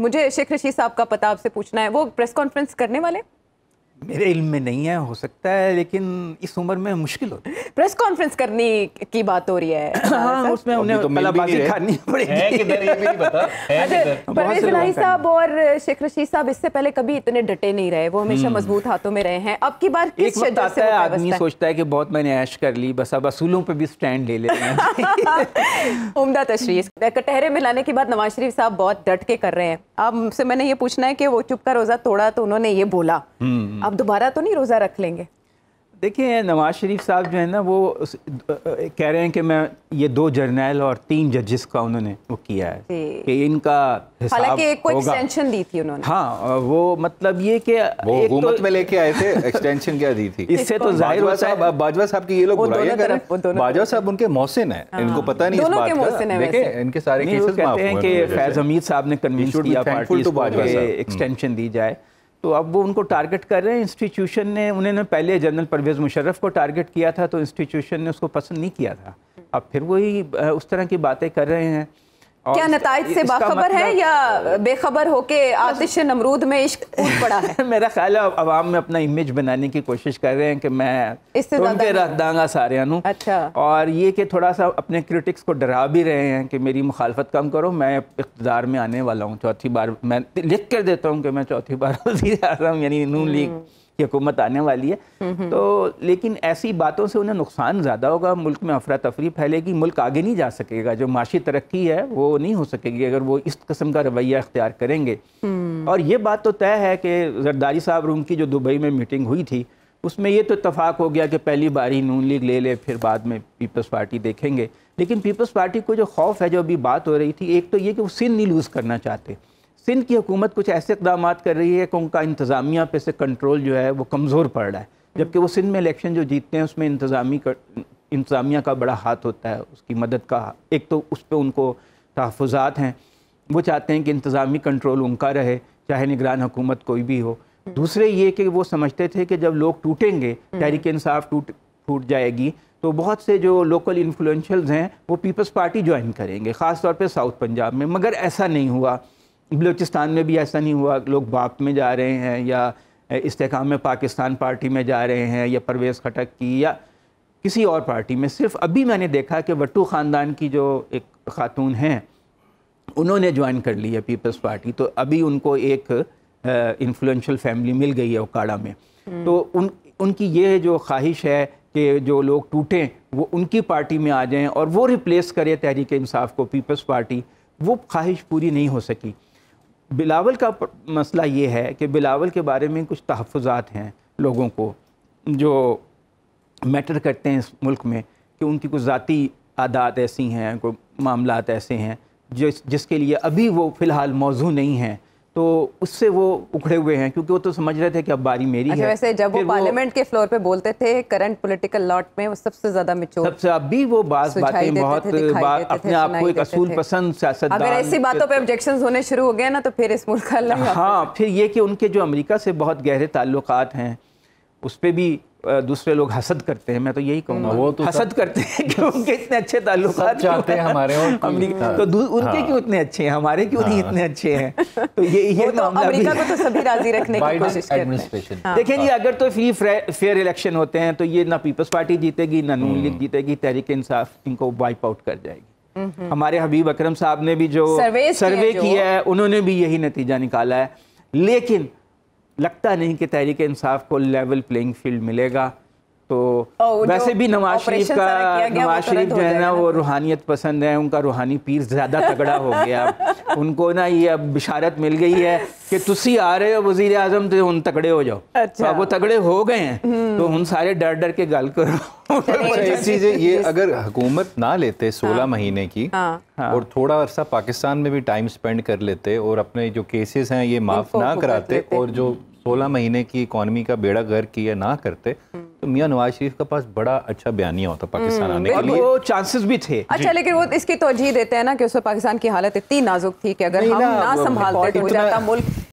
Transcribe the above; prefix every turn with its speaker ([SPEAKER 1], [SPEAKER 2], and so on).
[SPEAKER 1] मुझे शेख रशीद साहब का पता आपसे पूछना है वो प्रेस कॉन्फ्रेंस करने वाले
[SPEAKER 2] मेरे इल्म में नहीं है हो सकता है लेकिन इस उम्र में मुश्किल होता
[SPEAKER 1] है प्रेस कॉन्फ्रेंस करने की बात हो रही है
[SPEAKER 2] हाँ उसमें उन्हें तो कलाबाजी खानी पड़ेगी अच्छा, परवेज बिलाई साहब
[SPEAKER 1] और शेख रशीद साहब इससे पहले कभी इतने डटे नहीं रहे वो हमेशा हम्म। मजबूत हाथों में रहे हैं अब की बार किस एक आदमी सोचता
[SPEAKER 2] है कि बहुत मैंने ऐश कर ली बस अब असूलों पर भी स्टैंड ले लेते हैं
[SPEAKER 1] उमदा तशरी कटहरे में लाने के बाद नवाज शरीफ साहब बहुत डट के कर रहे हैं अब से मैंने ये पूछना है कि वो चुप का रोज़ा तोड़ा तो उन्होंने ये बोला हम्म, हम्म। आप दोबारा तो नहीं रोज़ा रख लेंगे
[SPEAKER 2] देखिए नवाज शरीफ साहब जो है ना वो कह रहे हैं कि मैं ये दो जर्नल और तीन जजेस का उन्होंने वो किया है कि इनका हालांकि एक को
[SPEAKER 1] एक्सटेंशन दी थी उन्होंने
[SPEAKER 3] हाँ वो मतलब ये कि वो तो हुकूमत तो, में लेके आए थे एक्सटेंशन क्या दी थी इससे तो जाहिर होता बाजवा साहब की ये लोग बुराइयां कर बाजवा साहब उनके मोहसिन है हाँ। इनको पता नहीं इस इनके सारे फैज हमीद साहब ने कन्वीन किया एक्सटेंशन
[SPEAKER 2] दी जाए तो अब वो उनको टारगेट कर रहे हैं इंस्टीट्यूशन ने उन्होंने पहले जनरल परवेज़ मुशर्रफ को टारगेट किया था तो इंस्टीट्यूशन ने उसको पसंद नहीं किया था अब फिर वही उस तरह की बातें कर रहे हैं क्या नतज से बाखबर है मतलब-
[SPEAKER 1] या बेखबर होके आतिश नमरूद में इश्क पड़ा
[SPEAKER 2] है मेरा ख्याल है आवाम में अपना इमेज बनाने की कोशिश कर रहे हैं कि मैं इससे रख दांगा सारे अच्छा और ये कि थोड़ा सा अपने क्रिटिक्स को डरा भी रहे हैं कि मेरी मुखालफत कम करो मैं इकतदार में आने वाला हूँ चौथी बार मैं लिख कर देता हूँ कि मैं चौथी बार वजी आ रहा हूँ यानी नून लीग हम्म। की हुकूमत आने वाली है तो लेकिन ऐसी बातों से उन्हें नुकसान ज़्यादा होगा मुल्क में अफरा तफरी फैलेगी मुल्क आगे नहीं जा सकेगा जो माशी तरक्की है वो नहीं हो सकेगी अगर वो इस कस्म का रवैया अख्तियार करेंगे हम्म। और ये बात तो तय है कि जरदारी साहब रूम की जो दुबई में मीटिंग हुई थी उसमें ये तो इतफाक़ हो गया कि पहली बार ही नून लीग ले ले फिर बाद में पीपल्स पार्टी देखेंगे लेकिन पीपल्स पार्टी को जो खौफ है जो अभी बात हो रही थी एक तो ये कि वो सिंध नहीं लूज़ करना चाहते सिंध की हुकूमत कुछ ऐसे इकदाम कर रही है कि उनका इंतज़ामिया पे से कंट्रोल जो है वो कमज़ोर पड़ रहा है जबकि वो सिंध में इलेक्शन जो जीतते हैं उसमें इंतज़ामी इंतज़ामिया का बड़ा हाथ होता है उसकी मदद का एक तो उस पर उनको तहफ़ात हैं वो चाहते हैं कि इंतज़ामी कंट्रोल उनका रहे चाहे निगरान हुकूमत कोई भी हो दूसरे ये कि वो समझते थे कि जब लोग टूटेंगे तहरीक इंसाफ टूट टूट जाएगी तो बहुत से जो लोकल इन्फ्लुन्शल हैं वो पीपल्स पार्टी ज्वाइन करेंगे ख़ास तौर पे साउथ पंजाब में मगर ऐसा नहीं हुआ बलूचिस्तान में भी ऐसा नहीं हुआ लोग बाप में जा रहे हैं या इस्तेकाम पाकिस्तान पार्टी में जा रहे हैं या परवेज़ खटक की या किसी और पार्टी में सिर्फ अभी मैंने देखा कि वट्टू ख़ानदान की जो एक खातून हैं उन्होंने ज्वाइन कर ली है पीपल्स पार्टी तो अभी उनको एक इन्फ्लुएंशियल फैमिली मिल गई है ओकाड़ा में हम्म। तो उन उनकी ये जो ख्वाहिश है कि जो लोग टूटें वो उनकी पार्टी में आ जाएं और वो रिप्लेस करें तहरीक इंसाफ को पीपल्स पार्टी वो ख्वाहिश पूरी नहीं हो सकी बिलावल का मसला ये है कि बिलावल के बारे में कुछ तहफ़ात हैं लोगों को जो मैटर करते हैं इस मुल्क में कि उनकी कुछ ज़ाती आदात ऐसी हैं कोई मामला ऐसे हैं जिस जिसके लिए अभी वो फ़िलहाल मौजू नहीं हैं तो उससे वो उखड़े हुए हैं क्योंकि वो तो समझ रहे थे कि अब बारी मेरी अच्छा है वैसे जब वो पार्लियामेंट
[SPEAKER 1] के फ्लोर पे बोलते थे करंट पॉलिटिकल लॉट में वो सबसे ज्यादा मिचोर सबसे
[SPEAKER 2] अभी वो बात बातें बहुत बात अपने आप को एक असूल पसंद सियासत अगर ऐसी बातों पे
[SPEAKER 1] ऑब्जेक्शन होने शुरू हो गए ना तो फिर इस मुल्क का
[SPEAKER 2] हाँ फिर ये कि उनके जो अमरीका से बहुत गहरे ताल्लुक हैं उस पर भी दूसरे लोग हसद करते हैं मैं तो यही कहूँगा वो तो हसद करते हैं कि उनके इतने अच्छे ताल्लुक चाहते हैं हमारे और हाँ। तो उनके क्यों इतने अच्छे हैं हमारे क्यों नहीं हाँ। इतने अच्छे हैं तो ये ये तो अमेरिका को तो सभी राजी रखने की कोशिश करते हैं हाँ। देखिए जी अगर तो फ्री फेयर इलेक्शन होते हैं तो ये ना पीपल्स पार्टी जीतेगी ना नून लीग हम्म। जीतेगी तहरीक इंसाफ इनको वाइप आउट कर जाएगी हमारे हबीब अक्रम साहब ने भी जो सर्वे किया है उन्होंने भी यही नतीजा निकाला है लेकिन लगता नहीं कि तहरीक इंसाफ को लेवल प्लेइंग फील्ड मिलेगा तो वैसे भी नवाज शरीफ का नवाज शरीफ जो है ना वो रूहानियत पसंद है उनका रूहानी पीर ज़्यादा तगड़ा हो गया उनको ना ये अब बिशारत मिल गई है कि तुसी आ रहे हो वजीर आजम तो उन तगड़े हो जाओ अच्छा। तो वो तगड़े हो गए हैं हम्म। तो
[SPEAKER 3] उन सारे डर डर के गल करो अच्छा, चीज़ ये अगर हुकूमत ना लेते सोलह हाँ। महीने की हाँ। हाँ। और थोड़ा अरसा पाकिस्तान में भी टाइम स्पेंड कर लेते और अपने जो केसेस हैं ये माफ़ ना कराते और जो सोलह महीने की इकोनॉमी का बेड़ा गर्क किया ना करते तो मियाँ नवाज शरीफ के पास बड़ा अच्छा बयानिया होता पाकिस्तान आने हम्म, के लिए वो चांसेस भी थे अच्छा लेकिन वो
[SPEAKER 1] इसकी तोजी देते हैं ना कि उस पाकिस्तान की हालत इतनी नाजुक थी कि अगर हम ना संभालते तो हो जाता
[SPEAKER 3] मुल्क